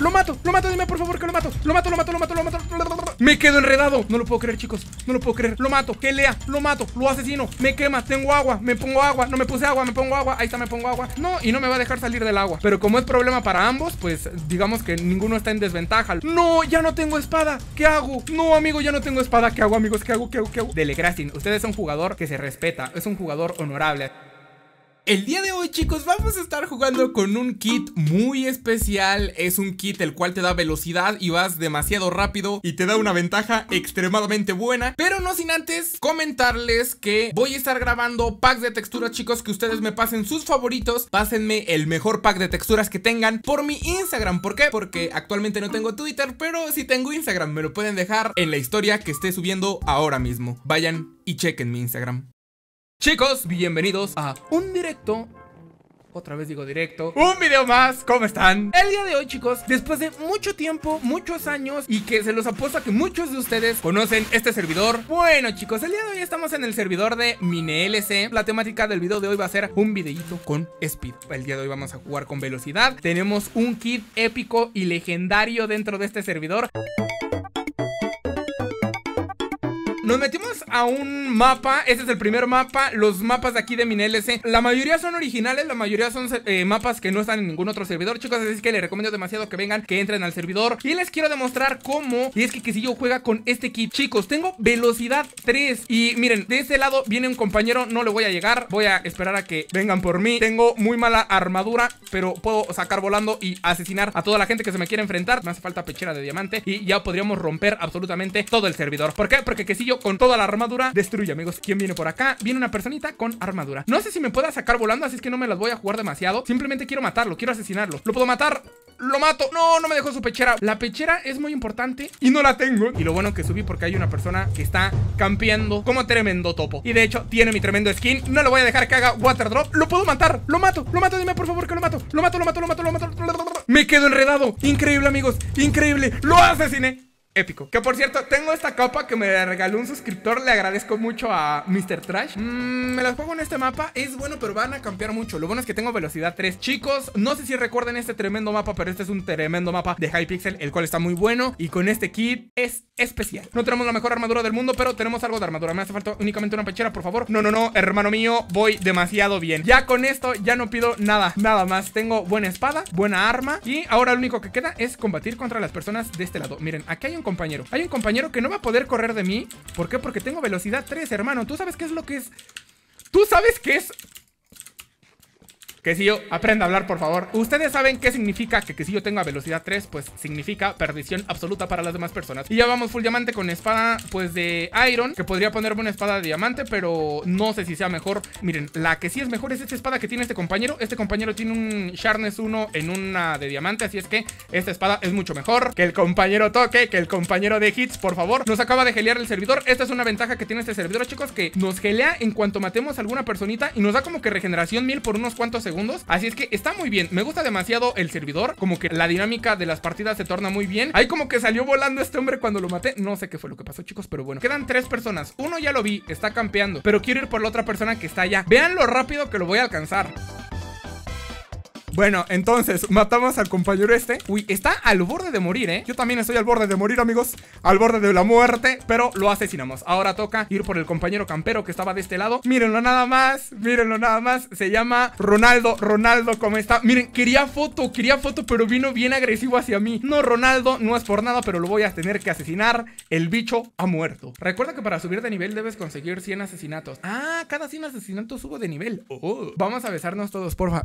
lo mato, lo mato, dime por favor que lo mato. Lo mato, lo mato, lo mato, lo mato. Me quedo enredado. No lo puedo creer, chicos. No lo puedo creer. Lo mato, que lea, lo mato, lo asesino. Me quema, tengo agua, me pongo agua. No me puse agua, me pongo agua. Ahí está, me pongo agua. No, y no me va a dejar salir del agua. Pero como es problema para ambos, pues digamos que ninguno está en desventaja. No, ya no tengo espada. ¿Qué hago? No, amigo, ya no tengo espada. ¿Qué hago, amigos? ¿Qué hago? ¿Qué hago? ¿Qué hago? Dele, Krastin, usted es un jugador que se respeta. Es un jugador honorable. El día de hoy chicos vamos a estar jugando con un kit muy especial Es un kit el cual te da velocidad y vas demasiado rápido Y te da una ventaja extremadamente buena Pero no sin antes comentarles que voy a estar grabando packs de texturas chicos Que ustedes me pasen sus favoritos Pásenme el mejor pack de texturas que tengan por mi Instagram ¿Por qué? Porque actualmente no tengo Twitter Pero sí tengo Instagram Me lo pueden dejar en la historia que esté subiendo ahora mismo Vayan y chequen mi Instagram Chicos, bienvenidos a un directo otra vez digo directo Un video más, ¿cómo están? El día de hoy chicos, después de mucho tiempo, muchos años Y que se los apuesto a que muchos de ustedes conocen este servidor Bueno chicos, el día de hoy estamos en el servidor de MineLC La temática del video de hoy va a ser un videíto con speed El día de hoy vamos a jugar con velocidad Tenemos un kit épico y legendario dentro de este servidor nos metimos a un mapa, este es el primer mapa, los mapas de aquí de mi La mayoría son originales, la mayoría son eh, mapas que no están en ningún otro servidor, chicos, así es que les recomiendo demasiado que vengan, que entren al servidor. Y les quiero demostrar cómo, y es que, que si yo juega con este kit, chicos, tengo velocidad 3. Y miren, de este lado viene un compañero, no le voy a llegar, voy a esperar a que vengan por mí. Tengo muy mala armadura, pero puedo sacar volando y asesinar a toda la gente que se me quiere enfrentar. Me hace falta pechera de diamante y ya podríamos romper absolutamente todo el servidor. ¿Por qué? Porque que si yo con toda la armadura Destruye, amigos ¿Quién viene por acá? Viene una personita con armadura No sé si me pueda sacar volando Así que no me las voy a jugar demasiado Simplemente quiero matarlo Quiero asesinarlo ¿Lo puedo matar? lo mato No, no me dejó su pechera La pechera es muy importante y no la tengo Y lo bueno que subí porque hay una persona que está campeando como tremendo topo Y de hecho tiene mi tremendo skin No le voy a dejar que haga water drop Lo puedo matar, lo mato, lo mato, dime por favor que lo mato Lo mato, lo mato, lo mato, lo mato Me quedo enredado, increíble amigos, increíble Lo asesiné épico. Que por cierto, tengo esta capa que me regaló un suscriptor. Le agradezco mucho a Mr. Trash. Mm, me las pongo en este mapa. Es bueno, pero van a cambiar mucho. Lo bueno es que tengo velocidad 3. Chicos, no sé si recuerden este tremendo mapa, pero este es un tremendo mapa de Hypixel, el cual está muy bueno. Y con este kit es especial. No tenemos la mejor armadura del mundo, pero tenemos algo de armadura. Me hace falta únicamente una pechera, por favor. No, no, no, hermano mío, voy demasiado bien. Ya con esto ya no pido nada, nada más. Tengo buena espada, buena arma y ahora lo único que queda es combatir contra las personas de este lado. Miren, aquí hay un compañero. Hay un compañero que no va a poder correr de mí. ¿Por qué? Porque tengo velocidad 3, hermano. ¿Tú sabes qué es lo que es? ¿Tú sabes qué es si yo aprenda a hablar, por favor. ¿Ustedes saben qué significa que si Quesillo tenga velocidad 3? Pues significa perdición absoluta para las demás personas. Y ya vamos full diamante con espada, pues de Iron, que podría ponerme una espada de diamante, pero no sé si sea mejor. Miren, la que sí es mejor es esta espada que tiene este compañero. Este compañero tiene un Sharness 1 en una de diamante, así es que esta espada es mucho mejor. Que el compañero toque, que el compañero de hits, por favor. Nos acaba de gelear el servidor. Esta es una ventaja que tiene este servidor, chicos, que nos gelea en cuanto matemos a alguna personita y nos da como que regeneración 1000 por unos cuantos segundos. Así es que está muy bien. Me gusta demasiado el servidor. Como que la dinámica de las partidas se torna muy bien. Ahí como que salió volando este hombre cuando lo maté. No sé qué fue lo que pasó, chicos, pero bueno. Quedan tres personas. Uno ya lo vi, está campeando. Pero quiero ir por la otra persona que está allá. Vean lo rápido que lo voy a alcanzar. Bueno, entonces, matamos al compañero este Uy, está al borde de morir, ¿eh? Yo también estoy al borde de morir, amigos Al borde de la muerte, pero lo asesinamos Ahora toca ir por el compañero campero que estaba de este lado Mírenlo nada más, mírenlo nada más Se llama Ronaldo, Ronaldo, ¿cómo está? Miren, quería foto, quería foto, pero vino bien agresivo hacia mí No, Ronaldo, no es por nada, pero lo voy a tener que asesinar El bicho ha muerto Recuerda que para subir de nivel debes conseguir 100 asesinatos Ah, cada 100 asesinatos subo de nivel oh. Vamos a besarnos todos, porfa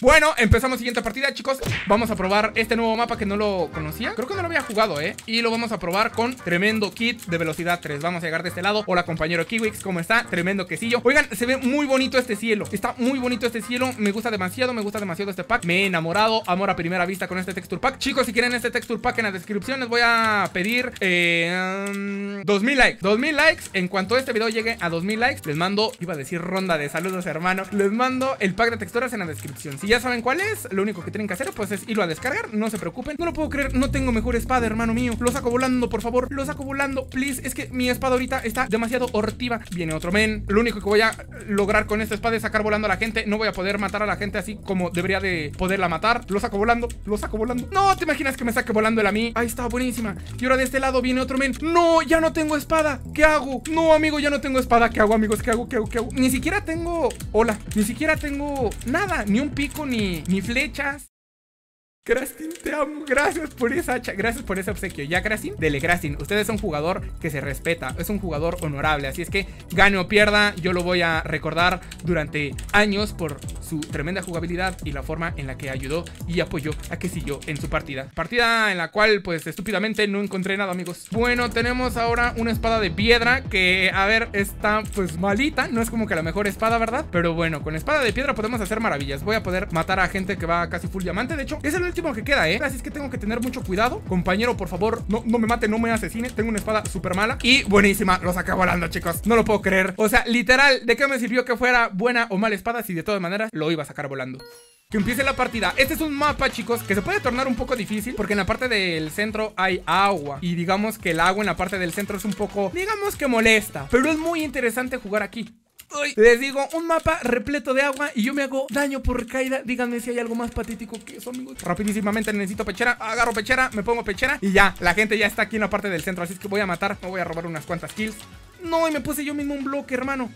Bueno, empezamos la siguiente partida, chicos Vamos a probar este nuevo mapa que no lo conocía Creo que no lo había jugado, ¿eh? Y lo vamos a probar con tremendo kit de velocidad 3 Vamos a llegar de este lado Hola, compañero Kiwix, ¿cómo está? Tremendo quesillo Oigan, se ve muy bonito este cielo Está muy bonito este cielo Me gusta demasiado, me gusta demasiado este pack Me he enamorado, amor a primera vista con este texture pack Chicos, si quieren este texture pack en la descripción Les voy a pedir 2000 eh, likes 2000 likes En cuanto este video llegue a 2000 likes Les mando, iba a decir ronda de saludos, hermano Les mando el pack de texturas en la descripción, ¿sí? ya saben cuál es. Lo único que tienen que hacer, pues, es irlo a descargar. No se preocupen. No lo puedo creer. No tengo mejor espada, hermano mío. Lo saco volando, por favor. Lo saco volando, please. Es que mi espada ahorita está demasiado hortiva. Viene otro men. Lo único que voy a lograr con esta espada es sacar volando a la gente. No voy a poder matar a la gente así como debería de poderla matar. Lo saco volando. Lo saco volando. No, ¿te imaginas que me saque volando el a mí? Ahí está, buenísima. Y ahora de este lado viene otro men. No, ya no tengo espada. ¿Qué hago? No, amigo, ya no tengo espada. ¿Qué hago, amigos? ¿Qué hago? ¿Qué hago? ¿Qué hago? Ni siquiera tengo... Hola. Ni siquiera tengo nada. Ni un pico ni, ni flechas. Krastin, te amo. Gracias por esa Gracias por ese obsequio. Ya, Krastin, dele, Krastin. Usted es un jugador que se respeta. Es un jugador honorable. Así es que, gane o pierda, yo lo voy a recordar durante años por su tremenda jugabilidad y la forma en la que ayudó y apoyó a que siguió en su partida. Partida en la cual, pues, estúpidamente no encontré nada, amigos. Bueno, tenemos ahora una espada de piedra que, a ver, está, pues, malita. No es como que la mejor espada, ¿verdad? Pero bueno, con espada de piedra podemos hacer maravillas. Voy a poder matar a gente que va casi full diamante. De hecho, es el que queda, ¿eh? Así es que tengo que tener mucho cuidado. Compañero, por favor, no, me mate, no me asesine. Tengo una espada súper mala. Y buenísima, Lo acabo volando, chicos. No lo puedo creer. O sea, literal, ¿de qué me sirvió que fuera buena o mala espada si de todas maneras lo iba a sacar volando? que empiece la partida. Este es un mapa, chicos, que se puede tornar un poco difícil porque en la parte del centro hay agua y digamos que el agua en la parte del centro es un poco, digamos que molesta, pero es muy interesante jugar aquí. Les digo, un mapa repleto de agua y yo me hago daño por caída Díganme si hay algo más patético que eso, amigos. Rapidísimamente necesito pechera. Agarro pechera, me pongo pechera y ya. La gente ya está aquí en la parte del centro. Así que voy a matar. Me voy a robar unas cuantas kills. No, y me puse yo mismo un bloque, hermano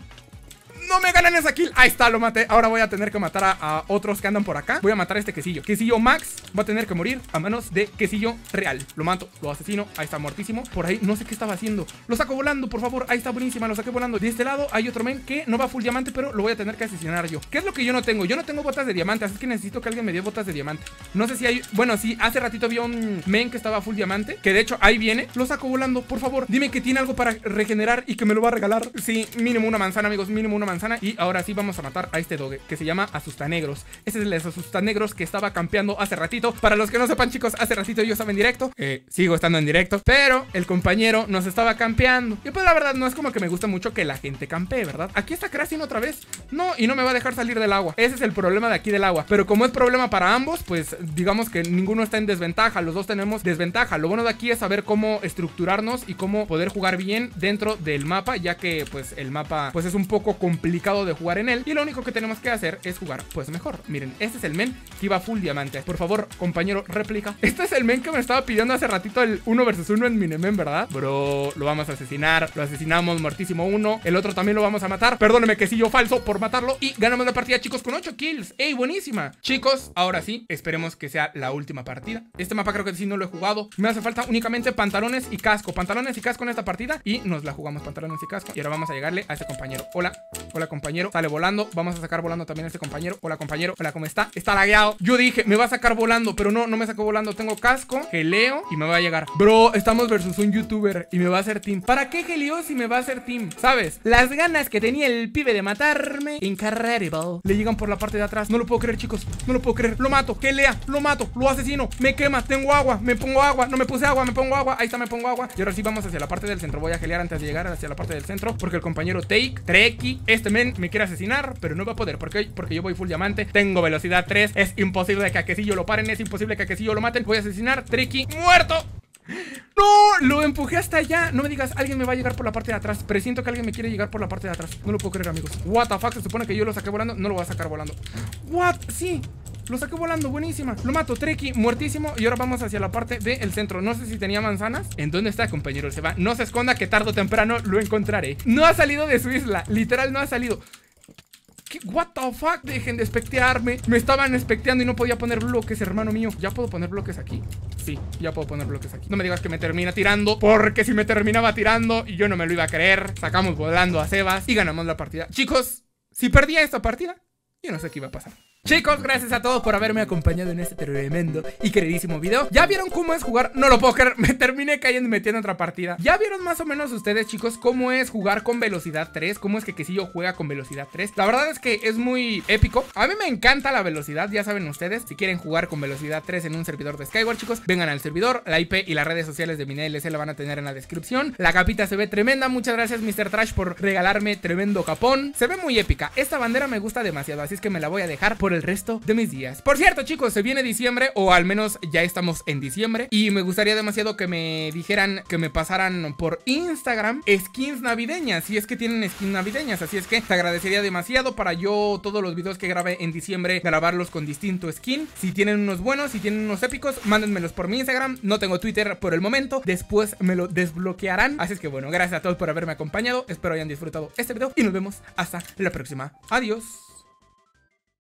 no me ganan esa kill Ahí está, lo maté Ahora voy a tener que matar a, otros que andan por acá Voy a matar a este quesillo Quesillo Max va a tener que morir a manos de quesillo real Lo mato, lo asesino Ahí está, muertísimo Por ahí, no sé qué estaba haciendo Lo saco volando, por favor Ahí está, buenísima Lo saqué volando De este lado hay otro men que no va full diamante Pero lo voy a tener que asesinar yo ¿Qué es lo que yo no tengo? Yo no tengo botas de diamante Así que necesito que alguien me dé botas de diamante No sé si hay... Bueno, sí, hace ratito vi un men que estaba full diamante Que de hecho ahí viene Lo saco volando, por favor Dime que tiene algo para regenerar y que me lo va a regalar Sí, mínimo una manzana, amigos Mínimo una manzana y ahora sí vamos a matar a este dog que se llama Asustanegros. Ese es el de Asustanegros que estaba campeando hace ratito. Para los que no sepan, chicos, hace ratito yo estaba en directo. Eh, sigo estando en directo. Pero el compañero nos estaba campeando. Y pues la verdad, no es como que me gusta mucho que la gente campee, ¿verdad? Aquí está Krasin otra vez. No, y no me va a dejar salir del agua. Ese es el problema de aquí del agua. Pero como es problema para ambos, pues digamos que ninguno está en desventaja. Los dos tenemos desventaja. Lo bueno de aquí es saber cómo estructurarnos y cómo poder jugar bien dentro del mapa, ya que pues el mapa pues es un poco complicado de jugar en él. Y lo único que tenemos que hacer es jugar pues mejor. Miren, este es el men que iba full diamante. Por favor, compañero, réplica. Este es el men que me estaba pidiendo hace ratito el uno versus uno en Minemen, ¿verdad? Bro, lo vamos a asesinar. Lo asesinamos, muertísimo uno. El otro también lo vamos a matar. Perdóneme que si yo falso por matarlo. Y ganamos la partida, chicos, con 8 kills. ¡Ey, buenísima! Chicos, ahora sí, esperemos que sea la última partida. Este mapa creo que sí no lo he jugado. Me hace falta únicamente pantalones y casco. Pantalones y casco en esta partida. Y nos la jugamos pantalones y casco. Y ahora vamos a llegarle a ese compañero. Hola, hola compañero, sale volando, vamos a sacar volando también a este compañero, hola compañero, hola ¿cómo está? Está lagueado, yo dije, me va a sacar volando, pero no, no me sacó volando, tengo casco, geleo y me va a llegar Bro, estamos versus un youtuber y me va a hacer team, ¿para qué geleo si me va a hacer team? ¿Sabes? Las ganas que tenía el pibe de matarme, incredible Le llegan por la parte de atrás, no lo puedo creer chicos, no lo puedo creer, lo mato, gelea, lo mato, lo asesino, me quema, tengo agua, me pongo agua, no me puse agua, me pongo agua, ahí está, me pongo agua Y ahora sí vamos hacia la parte del centro, voy a gelear antes de llegar hacia la parte del centro Porque el compañero Take, Treki, este este me quiere asesinar, pero no va a poder porque, porque yo voy full diamante, tengo velocidad 3, es imposible que a que yo lo paren, es imposible que a que yo lo maten, voy a asesinar, Tricky, muerto. ¡No! Lo empujé hasta allá No me digas, alguien me va a llegar por la parte de atrás Presiento que alguien me quiere llegar por la parte de atrás No lo puedo creer, amigos What se supone que yo lo saqué volando No lo voy a sacar volando What? Sí lo saqué volando, buenísima. Lo mato, Treki, muertísimo. Y ahora vamos hacia la parte del centro. No sé si tenía manzanas. ¿En dónde está, compañero? Se va. No se esconda que tarde o temprano lo encontraré. No ha salido de su isla. Literal, no ha salido. ¿Qué? ¿What the fuck? Dejen de espectearme. Me estaban especteando y no podía poner bloques, hermano mío. ¿Ya puedo poner bloques aquí? Sí, ya puedo poner bloques aquí. No me digas que me termina tirando, porque si me terminaba tirando, Y yo no me lo iba a creer. Sacamos volando a Sebas y ganamos la partida. Chicos, si perdía esta partida, yo no sé qué iba a pasar. Chicos, gracias a todos por haberme acompañado en este tremendo y queridísimo video ¿Ya vieron cómo es jugar? No lo puedo creer, me terminé cayendo y metiendo otra partida ¿Ya vieron más o menos ustedes, chicos, cómo es jugar con velocidad 3? ¿Cómo es que yo juega con velocidad 3? La verdad es que es muy épico A mí me encanta la velocidad, ya saben ustedes Si quieren jugar con velocidad 3 en un servidor de Skyward, chicos Vengan al servidor, la IP y las redes sociales de mi NLC la van a tener en la descripción La capita se ve tremenda, muchas gracias Mr. Trash por regalarme tremendo capón Se ve muy épica, esta bandera me gusta demasiado, así es que me la voy a dejar por el resto de mis días. Por cierto, chicos, se viene diciembre, o al menos ya estamos en diciembre. Y me gustaría demasiado que me dijeran que me pasaran por Instagram skins navideñas. Si es que tienen skins navideñas. Así es que te agradecería demasiado para yo todos los videos que grabé en diciembre grabarlos con distinto skin. Si tienen unos buenos, si tienen unos épicos, mándenmelos por mi Instagram. No tengo Twitter por el momento. Después me lo desbloquearán. Así es que bueno, gracias a todos por haberme acompañado. Espero hayan disfrutado este video y nos vemos hasta la próxima. Adiós.